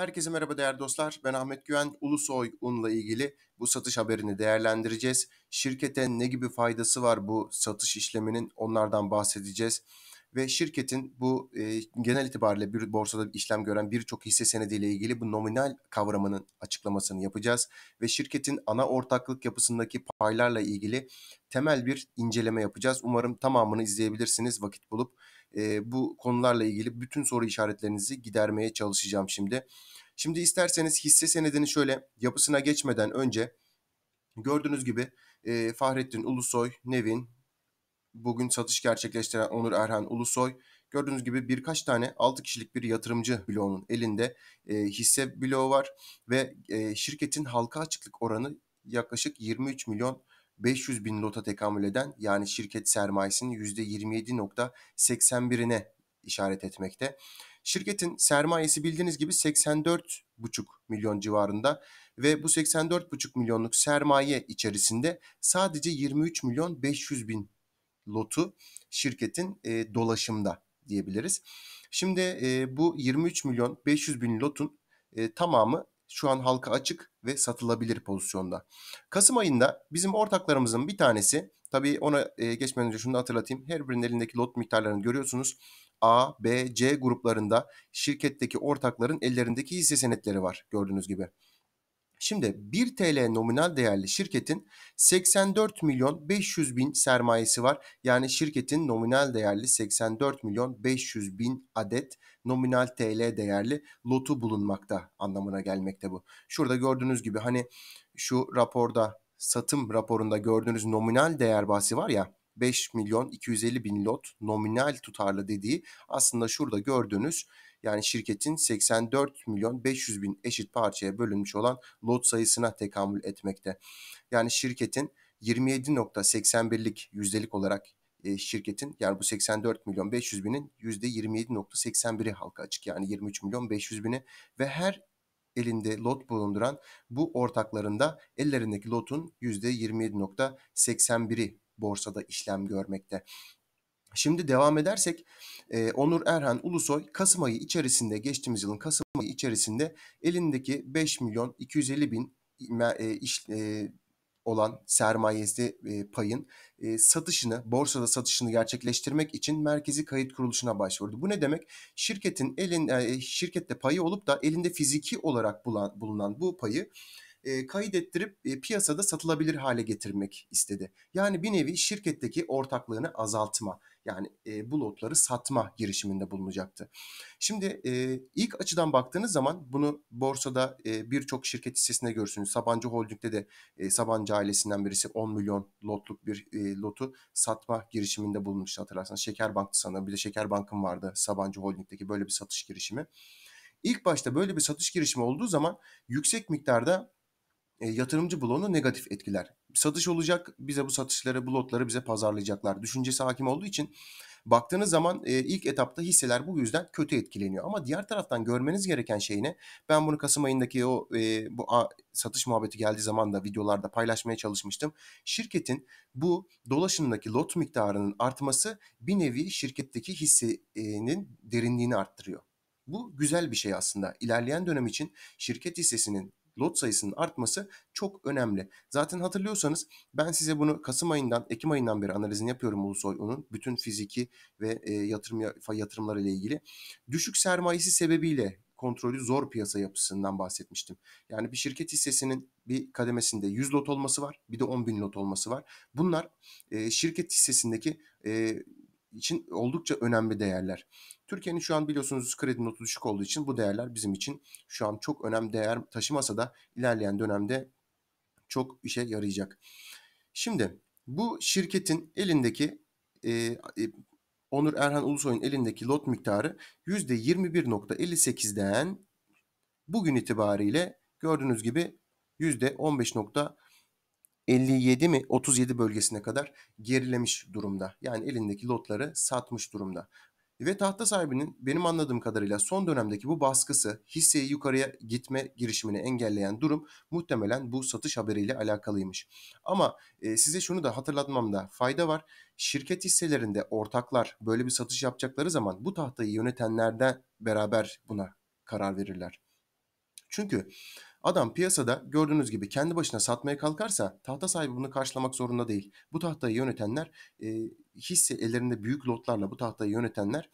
Herkese merhaba değerli dostlar. Ben Ahmet Güven. Ulusoy Un'la ilgili bu satış haberini değerlendireceğiz. Şirkete ne gibi faydası var bu satış işleminin onlardan bahsedeceğiz. Ve şirketin bu e, genel itibariyle bir borsada işlem gören birçok hisse senediyle ilgili bu nominal kavramının açıklamasını yapacağız. Ve şirketin ana ortaklık yapısındaki paylarla ilgili temel bir inceleme yapacağız. Umarım tamamını izleyebilirsiniz vakit bulup e, bu konularla ilgili bütün soru işaretlerinizi gidermeye çalışacağım şimdi. Şimdi isterseniz hisse senedini şöyle yapısına geçmeden önce gördüğünüz gibi e, Fahrettin Ulusoy, Nevin, bugün satış gerçekleştiren Onur Erhan Ulusoy gördüğünüz gibi birkaç tane 6 kişilik bir yatırımcı bloğunun elinde e, hisse bloğu var ve e, şirketin halka açıklık oranı yaklaşık 23 milyon 500 bin lota tekamül eden yani şirket sermayesinin %27.81'ine işaret etmekte. Şirketin sermayesi bildiğiniz gibi 84,5 milyon civarında ve bu 84,5 milyonluk sermaye içerisinde sadece 23 milyon 500 bin lotu şirketin e, dolaşımda diyebiliriz. Şimdi e, bu 23 milyon 500 bin lotun e, tamamı şu an halka açık ve satılabilir pozisyonda. Kasım ayında bizim ortaklarımızın bir tanesi tabii ona e, geçmeden önce şunu hatırlatayım. Her birinin elindeki lot miktarlarını görüyorsunuz. A, B, C gruplarında şirketteki ortakların ellerindeki hisse senetleri var gördüğünüz gibi. Şimdi 1 TL nominal değerli şirketin 84 milyon 500 bin sermayesi var. Yani şirketin nominal değerli 84 milyon 500 bin adet nominal TL değerli lotu bulunmakta anlamına gelmekte bu. Şurada gördüğünüz gibi hani şu raporda satım raporunda gördüğünüz nominal değer bahsi var ya 5 milyon 250 bin lot nominal tutarlı dediği aslında şurada gördüğünüz yani şirketin 84 milyon 500 bin eşit parçaya bölünmüş olan lot sayısına tekamül etmekte. Yani şirketin 27.81'lik yüzdelik olarak e, şirketin yani bu 84 milyon 500 binin %27.81'i halka açık yani 23 milyon 500 bini ve her elinde lot bulunduran bu ortaklarında ellerindeki lotun %27.81'i borsada işlem görmekte. Şimdi devam edersek e, Onur Erhan Ulusoy Kasım ayı içerisinde geçtiğimiz yılın Kasım ayı içerisinde elindeki 5 milyon 250 bin e, iş, e, olan sermayesi e, payın e, satışını, borsada satışını gerçekleştirmek için merkezi kayıt kuruluşuna başvurdu. Bu ne demek? Şirketin elin e, şirkette payı olup da elinde fiziki olarak bulan, bulunan bu payı e, kaydettirip e, piyasada satılabilir hale getirmek istedi. Yani bir nevi şirketteki ortaklığını azaltma yani e, bu lotları satma girişiminde bulunacaktı. Şimdi e, ilk açıdan baktığınız zaman bunu borsada e, birçok şirket hissesinde görürsünüz. Sabancı Holding'de de e, Sabancı ailesinden birisi 10 milyon lotluk bir e, lotu satma girişiminde bulunmuştu hatırlarsanız. Şekerbank'tı sanırım bir de şeker Şekerbank'ın vardı Sabancı Holding'deki böyle bir satış girişimi. İlk başta böyle bir satış girişimi olduğu zaman yüksek miktarda e, yatırımcı bloğunu negatif etkiler. Satış olacak, bize bu satışları, bu bize pazarlayacaklar. Düşüncesi hakim olduğu için baktığınız zaman e, ilk etapta hisseler bu yüzden kötü etkileniyor. Ama diğer taraftan görmeniz gereken şey ne? Ben bunu Kasım ayındaki o e, bu a, satış muhabbeti geldiği zaman da videolarda paylaşmaya çalışmıştım. Şirketin bu dolaşımdaki lot miktarının artması bir nevi şirketteki hissenin derinliğini arttırıyor. Bu güzel bir şey aslında. İlerleyen dönem için şirket hissesinin lot sayısının artması çok önemli. Zaten hatırlıyorsanız ben size bunu Kasım ayından Ekim ayından beri analizini yapıyorum Ulusoy onun bütün fiziki ve e, yatırım yatırımları ile ilgili. Düşük sermayesi sebebiyle kontrolü zor piyasa yapısından bahsetmiştim. Yani bir şirket hissesinin bir kademesinde 100 lot olması var bir de 10 bin lot olması var. Bunlar e, şirket hissesindeki e, için oldukça önemli değerler. Türkiye'nin şu an biliyorsunuz kredi notu düşük olduğu için bu değerler bizim için şu an çok önemli değer taşımasa da ilerleyen dönemde çok işe yarayacak. Şimdi bu şirketin elindeki e, e Onur Erhan Ulusoy'un elindeki lot miktarı %21.58'den bugün itibariyle gördüğünüz gibi 15. 57 mi 37 bölgesine kadar gerilemiş durumda. Yani elindeki lotları satmış durumda. Ve tahta sahibinin benim anladığım kadarıyla son dönemdeki bu baskısı hisseyi yukarıya gitme girişimini engelleyen durum muhtemelen bu satış haberiyle alakalıymış. Ama e, size şunu da hatırlatmamda fayda var. Şirket hisselerinde ortaklar böyle bir satış yapacakları zaman bu tahtayı yönetenlerden beraber buna karar verirler. Çünkü Adam piyasada gördüğünüz gibi kendi başına satmaya kalkarsa tahta sahibi bunu karşılamak zorunda değil. Bu tahtayı yönetenler e, hisse ellerinde büyük lotlarla bu tahtayı yönetenler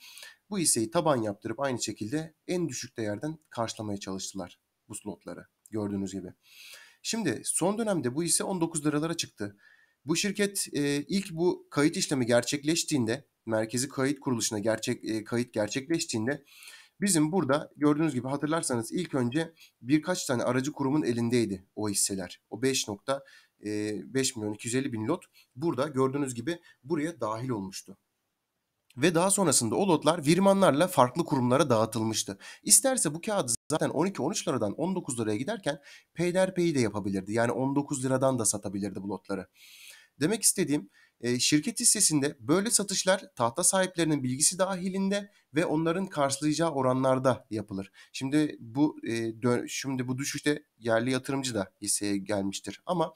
bu hisseyi taban yaptırıp aynı şekilde en düşük değerden karşılamaya çalıştılar bu slotları gördüğünüz gibi. Şimdi son dönemde bu hisse 19 liralara çıktı. Bu şirket e, ilk bu kayıt işlemi gerçekleştiğinde merkezi kayıt kuruluşuna gerçek e, kayıt gerçekleştiğinde Bizim burada gördüğünüz gibi hatırlarsanız ilk önce birkaç tane aracı kurumun elindeydi o hisseler. O 5 nokta 5 e, milyon 250 bin lot burada gördüğünüz gibi buraya dahil olmuştu. Ve daha sonrasında o lotlar virmanlarla farklı kurumlara dağıtılmıştı. İsterse bu kağıdı zaten 12-13 liradan 19 liraya giderken peyderpeyi de yapabilirdi. Yani 19 liradan da satabilirdi bu lotları. Demek istediğim şirket hissesinde böyle satışlar tahta sahiplerinin bilgisi dahilinde ve onların karşılayacağı oranlarda yapılır. Şimdi bu şimdi bu düşüşte yerli yatırımcı da hisseye gelmiştir ama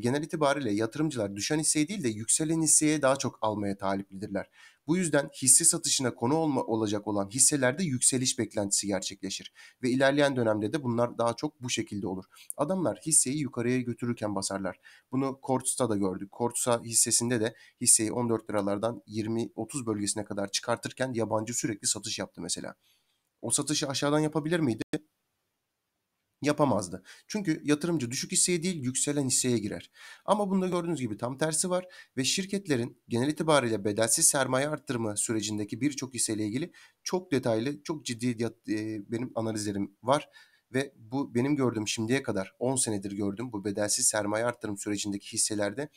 genel itibariyle yatırımcılar düşen hisseye değil de yükselen hisseye daha çok almaya taliplidirler. Bu yüzden hisse satışına konu olma, olacak olan hisselerde yükseliş beklentisi gerçekleşir ve ilerleyen dönemde de bunlar daha çok bu şekilde olur. Adamlar hisseyi yukarıya götürürken basarlar. Bunu Kortus'ta da gördük. Kortus'a hissesinde de hisseyi 14 liralardan 20-30 bölgesine kadar çıkartırken yabancı sürekli satış yaptı mesela. O satışı aşağıdan yapabilir miydi? yapamazdı. Çünkü yatırımcı düşük hisseye değil yükselen hisseye girer. Ama bunda gördüğünüz gibi tam tersi var ve şirketlerin genel itibariyle bedelsiz sermaye arttırma sürecindeki birçok hisseyle ilgili çok detaylı, çok ciddi e, benim analizlerim var ve bu benim gördüğüm şimdiye kadar 10 senedir gördüğüm bu bedelsiz sermaye arttırım sürecindeki hisselerde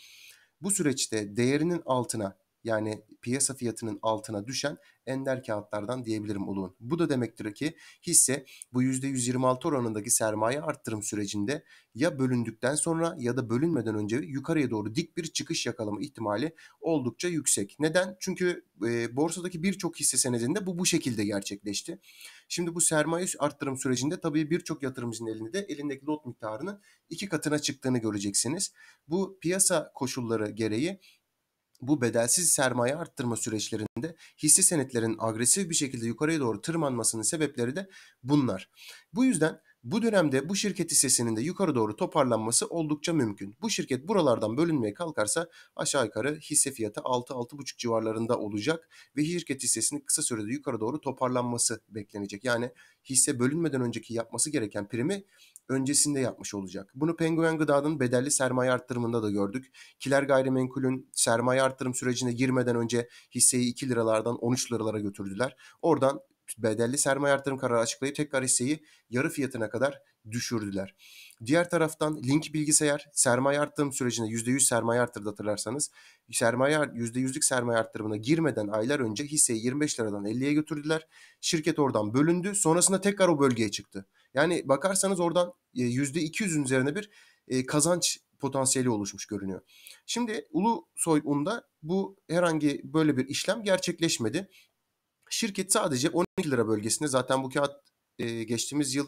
bu süreçte değerinin altına yani piyasa fiyatının altına düşen ender kağıtlardan diyebilirim Uluğun. Bu da demektir ki hisse bu %126 oranındaki sermaye arttırım sürecinde ya bölündükten sonra ya da bölünmeden önce yukarıya doğru dik bir çıkış yakalama ihtimali oldukça yüksek. Neden? Çünkü e, borsadaki birçok hisse senedinde bu bu şekilde gerçekleşti. Şimdi bu sermaye arttırım sürecinde tabii birçok yatırımcının elinde de elindeki lot miktarının iki katına çıktığını göreceksiniz. Bu piyasa koşulları gereği bu bedelsiz sermaye arttırma süreçlerinde hisse senetlerin agresif bir şekilde yukarıya doğru tırmanmasının sebepleri de bunlar. Bu yüzden bu dönemde bu şirket hissesinin de yukarı doğru toparlanması oldukça mümkün. Bu şirket buralardan bölünmeye kalkarsa aşağı yukarı hisse fiyatı 6-6,5 civarlarında olacak ve şirket hissesinin kısa sürede yukarı doğru toparlanması beklenecek. Yani hisse bölünmeden önceki yapması gereken primi öncesinde yapmış olacak. Bunu Penguen Gıda'nın bedelli sermaye arttırımında da gördük. Kiler Gayrimenkul'ün sermaye arttırım sürecine girmeden önce hisseyi 2 liralardan 13 liralara götürdüler. Oradan bedelli sermaye artırım kararı açıklayıp tekrar hisseyi yarı fiyatına kadar düşürdüler. Diğer taraftan Link Bilgisayar sermaye arttırım sürecinde %100 sermaye arttırdı hatırlarsanız. Sermaye, %100'lük sermaye arttırımına girmeden aylar önce hisseyi 25 liradan 50'ye götürdüler. Şirket oradan bölündü. Sonrasında tekrar o bölgeye çıktı. Yani bakarsanız oradan %200'ün e, üzerine bir e, kazanç potansiyeli oluşmuş görünüyor. Şimdi Ulusoy Un'da bu herhangi böyle bir işlem gerçekleşmedi. Şirket sadece 12 lira bölgesinde zaten bu kağıt e, geçtiğimiz yıl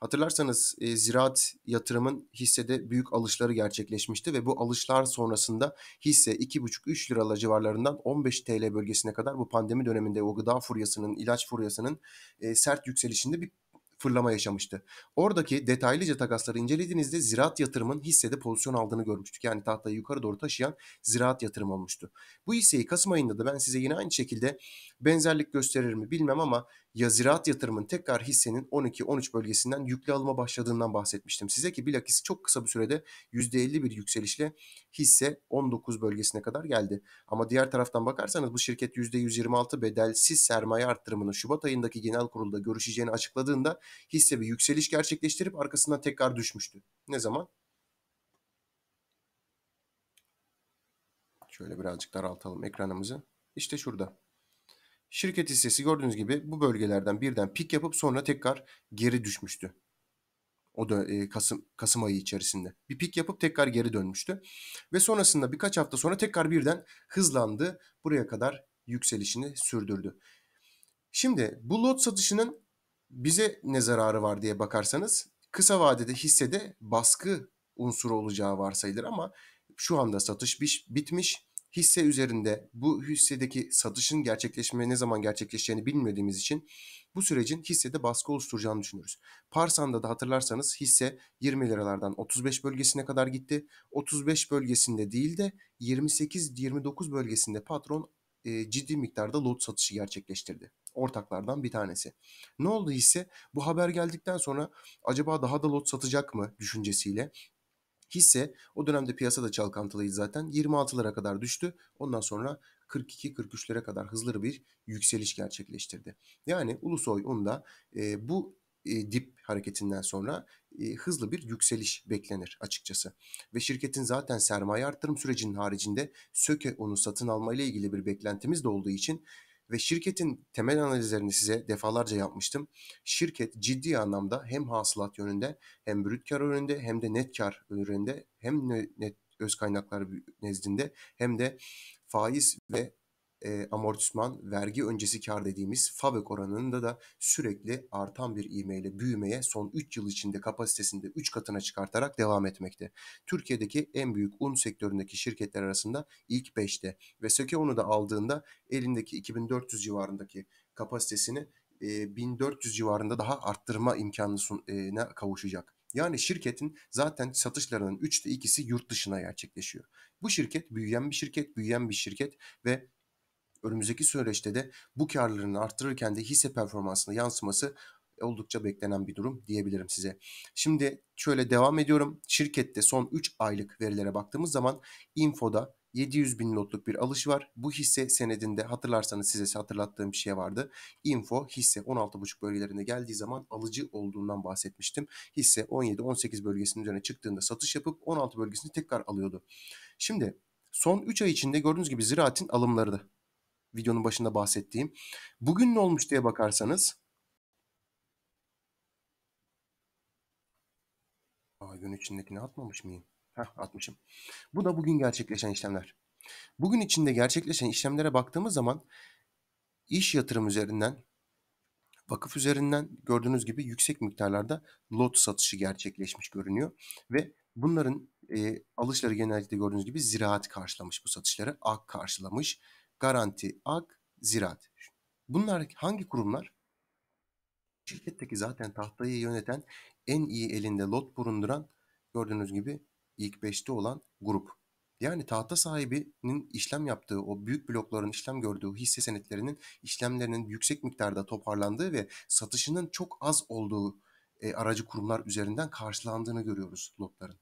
hatırlarsanız e, ziraat yatırımın hissede büyük alışları gerçekleşmişti ve bu alışlar sonrasında hisse 2,5-3 liralar civarlarından 15 TL bölgesine kadar bu pandemi döneminde o gıda furyasının, ilaç furyasının e, sert yükselişinde bir fırlama yaşamıştı. Oradaki detaylıca takasları incelediğinizde ziraat yatırımın hissede pozisyon aldığını görmüştük. Yani tahtayı yukarı doğru taşıyan ziraat yatırım olmuştu. Bu hisseyi Kasım ayında da ben size yine aynı şekilde benzerlik gösterir mi bilmem ama ya ziraat yatırımın tekrar hissenin 12-13 bölgesinden yüklü alıma başladığından bahsetmiştim size ki bilakis çok kısa bir sürede %50 bir yükselişle hisse 19 bölgesine kadar geldi. Ama diğer taraftan bakarsanız bu şirket %126 bedelsiz sermaye arttırımını Şubat ayındaki genel kurulda görüşeceğini açıkladığında hisse bir yükseliş gerçekleştirip arkasından tekrar düşmüştü. Ne zaman? Şöyle birazcık daraltalım ekranımızı. İşte şurada. Şirket hissesi gördüğünüz gibi bu bölgelerden birden pik yapıp sonra tekrar geri düşmüştü. O da e, Kasım Kasım ayı içerisinde. Bir pik yapıp tekrar geri dönmüştü. Ve sonrasında birkaç hafta sonra tekrar birden hızlandı. Buraya kadar yükselişini sürdürdü. Şimdi bu lot satışının bize ne zararı var diye bakarsanız kısa vadede hissede baskı unsuru olacağı varsayılır ama şu anda satış bitmiş hisse üzerinde bu hissedeki satışın gerçekleşme ne zaman gerçekleşeceğini bilmediğimiz için bu sürecin hissede baskı oluşturacağını düşünüyoruz. Parsan'da da hatırlarsanız hisse 20 liralardan 35 bölgesine kadar gitti. 35 bölgesinde değil de 28-29 bölgesinde patron e, ciddi miktarda lot satışı gerçekleştirdi. Ortaklardan bir tanesi. Ne oldu hisse? Bu haber geldikten sonra acaba daha da lot satacak mı düşüncesiyle hisse o dönemde piyasada çalkantılıydı zaten. 26'lara kadar düştü. Ondan sonra 42-43'lere kadar hızlı bir yükseliş gerçekleştirdi. Yani Ulusoy Un'da e, bu e, dip hareketinden sonra e, hızlı bir yükseliş beklenir açıkçası. Ve şirketin zaten sermaye arttırım sürecinin haricinde söke onu satın alma ile ilgili bir beklentimiz de olduğu için ve şirketin temel analizlerini size defalarca yapmıştım. Şirket ciddi anlamda hem hasılat yönünde hem brüt kar yönünde hem de net kar yönünde hem net öz kaynaklar nezdinde hem de faiz ve e, amortisman, vergi öncesi kar dediğimiz FABÖK oranında da sürekli artan bir ivmeyle büyümeye son 3 yıl içinde kapasitesinde 3 katına çıkartarak devam etmekte. Türkiye'deki en büyük un sektöründeki şirketler arasında ilk 5'te ve Söke Sökeon'u da aldığında elindeki 2400 civarındaki kapasitesini e, 1400 civarında daha arttırma imkanına e, kavuşacak. Yani şirketin zaten satışlarının 3'te 2'si yurt dışına gerçekleşiyor. Bu şirket büyüyen bir şirket, büyüyen bir şirket ve önümüzdeki süreçte de bu karlarını arttırırken de hisse performansına yansıması oldukça beklenen bir durum diyebilirim size. Şimdi şöyle devam ediyorum. Şirkette son 3 aylık verilere baktığımız zaman infoda 700 bin lotluk bir alış var. Bu hisse senedinde hatırlarsanız size hatırlattığım bir şey vardı. Info hisse 16.5 bölgelerinde geldiği zaman alıcı olduğundan bahsetmiştim. Hisse 17-18 bölgesinin üzerine çıktığında satış yapıp 16 bölgesini tekrar alıyordu. Şimdi son 3 ay içinde gördüğünüz gibi ziraatin alımları da videonun başında bahsettiğim. Bugün ne olmuş diye bakarsanız Aa, gün içindekini atmamış mıyım? Heh, atmışım. Bu da bugün gerçekleşen işlemler. Bugün içinde gerçekleşen işlemlere baktığımız zaman iş yatırım üzerinden, vakıf üzerinden gördüğünüz gibi yüksek miktarlarda lot satışı gerçekleşmiş görünüyor. Ve bunların e, alışları genellikle gördüğünüz gibi ziraat karşılamış bu satışları, ak karşılamış. Garanti, Ak, Ziraat. Bunlar hangi kurumlar? Şirketteki zaten tahtayı yöneten en iyi elinde lot burunduran gördüğünüz gibi ilk beşte olan grup. Yani tahta sahibinin işlem yaptığı o büyük blokların işlem gördüğü hisse senetlerinin işlemlerinin yüksek miktarda toparlandığı ve satışının çok az olduğu e, aracı kurumlar üzerinden karşılandığını görüyoruz lotların.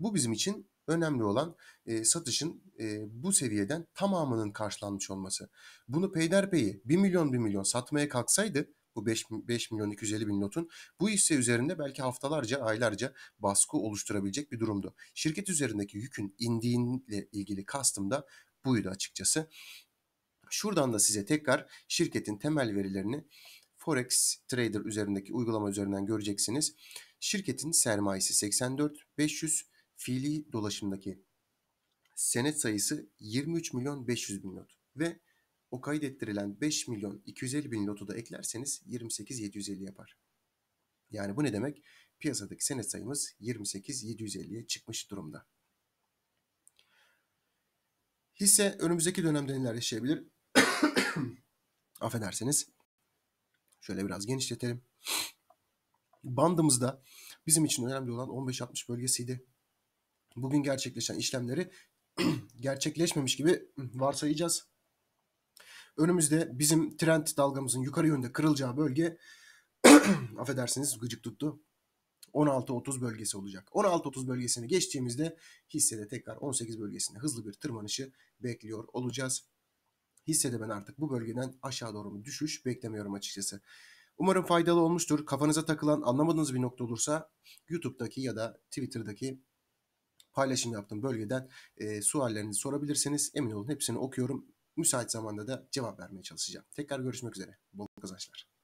Bu bizim için Önemli olan e, satışın e, bu seviyeden tamamının karşılanmış olması. Bunu peyderpeyi 1 milyon 1 milyon satmaya kalksaydı bu 5, 5 milyon 250 bin notun bu hisse üzerinde belki haftalarca aylarca baskı oluşturabilecek bir durumdu. Şirket üzerindeki yükün indiğinle ilgili kastım da buydu açıkçası. Şuradan da size tekrar şirketin temel verilerini Forex Trader üzerindeki uygulama üzerinden göreceksiniz. Şirketin sermayesi 84 500 fiili dolaşımdaki senet sayısı 23 milyon 500 bin lot ve o kaydettirilen 5 milyon 250 bin lotu da eklerseniz 28.750 yapar. Yani bu ne demek? Piyasadaki senet sayımız 28.750'ye çıkmış durumda. Hisse önümüzdeki dönemde neler yaşayabilir? Affedersiniz. Şöyle biraz genişletelim. Bandımızda bizim için önemli olan 15-60 bölgesiydi bugün gerçekleşen işlemleri gerçekleşmemiş gibi varsayacağız. Önümüzde bizim trend dalgamızın yukarı yönde kırılacağı bölge affedersiniz gıcık tuttu. 16.30 bölgesi olacak. 16.30 bölgesini geçtiğimizde hissede tekrar 18 bölgesinde hızlı bir tırmanışı bekliyor olacağız. Hissede ben artık bu bölgeden aşağı doğru bir düşüş beklemiyorum açıkçası. Umarım faydalı olmuştur. Kafanıza takılan anlamadığınız bir nokta olursa YouTube'daki ya da Twitter'daki paylaşım yaptığım bölgeden e, suallerinizi sorabilirsiniz. Emin olun hepsini okuyorum. Müsait zamanda da cevap vermeye çalışacağım. Tekrar görüşmek üzere. Bol kazançlar.